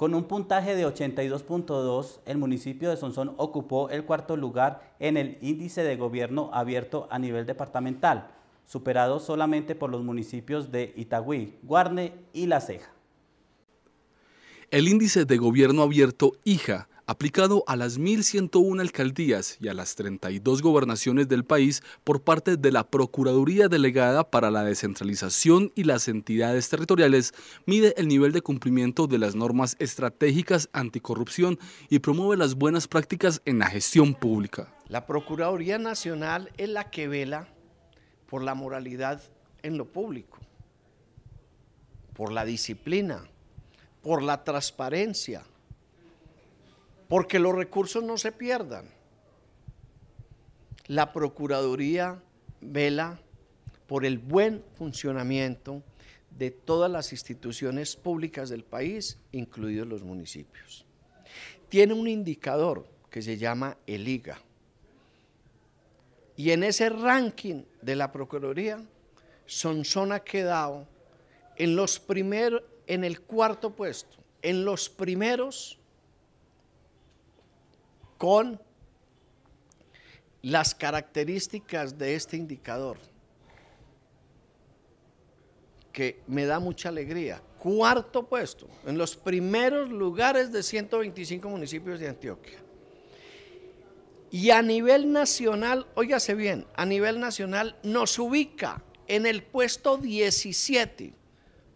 Con un puntaje de 82.2, el municipio de Sonsón ocupó el cuarto lugar en el índice de gobierno abierto a nivel departamental, superado solamente por los municipios de Itagüí, Guarne y La Ceja. El índice de gobierno abierto IJA aplicado a las 1.101 alcaldías y a las 32 gobernaciones del país por parte de la Procuraduría Delegada para la Descentralización y las entidades territoriales, mide el nivel de cumplimiento de las normas estratégicas anticorrupción y promueve las buenas prácticas en la gestión pública. La Procuraduría Nacional es la que vela por la moralidad en lo público, por la disciplina, por la transparencia, porque los recursos no se pierdan. La Procuraduría vela por el buen funcionamiento de todas las instituciones públicas del país, incluidos los municipios. Tiene un indicador que se llama el IGA. Y en ese ranking de la Procuraduría, Sonson ha quedado en, los primeros, en el cuarto puesto, en los primeros con las características de este indicador, que me da mucha alegría. Cuarto puesto, en los primeros lugares de 125 municipios de Antioquia. Y a nivel nacional, óigase bien, a nivel nacional nos ubica en el puesto 17.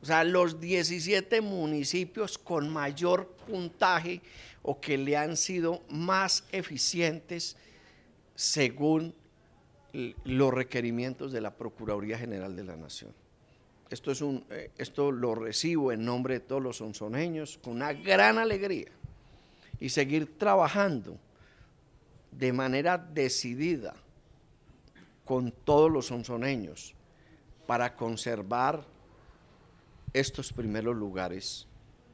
O sea, los 17 municipios con mayor puntaje o que le han sido más eficientes según los requerimientos de la Procuraduría General de la Nación. Esto, es un, eh, esto lo recibo en nombre de todos los sonsoneños con una gran alegría y seguir trabajando de manera decidida con todos los sonzoneños para conservar estos primeros lugares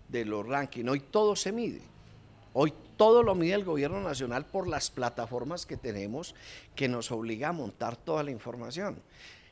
de los rankings. Hoy todo se mide. Hoy todo lo mide el gobierno nacional por las plataformas que tenemos que nos obliga a montar toda la información.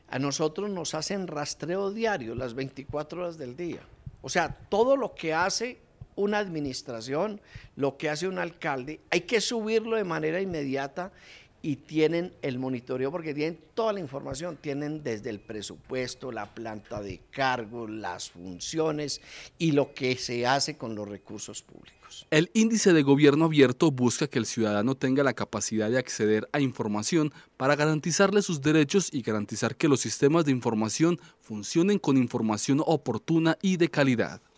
A nosotros nos hacen rastreo diario las 24 horas del día. O sea, todo lo que hace una administración, lo que hace un alcalde, hay que subirlo de manera inmediata y tienen el monitoreo porque tienen toda la información, tienen desde el presupuesto, la planta de cargo, las funciones y lo que se hace con los recursos públicos. El índice de gobierno abierto busca que el ciudadano tenga la capacidad de acceder a información para garantizarle sus derechos y garantizar que los sistemas de información funcionen con información oportuna y de calidad.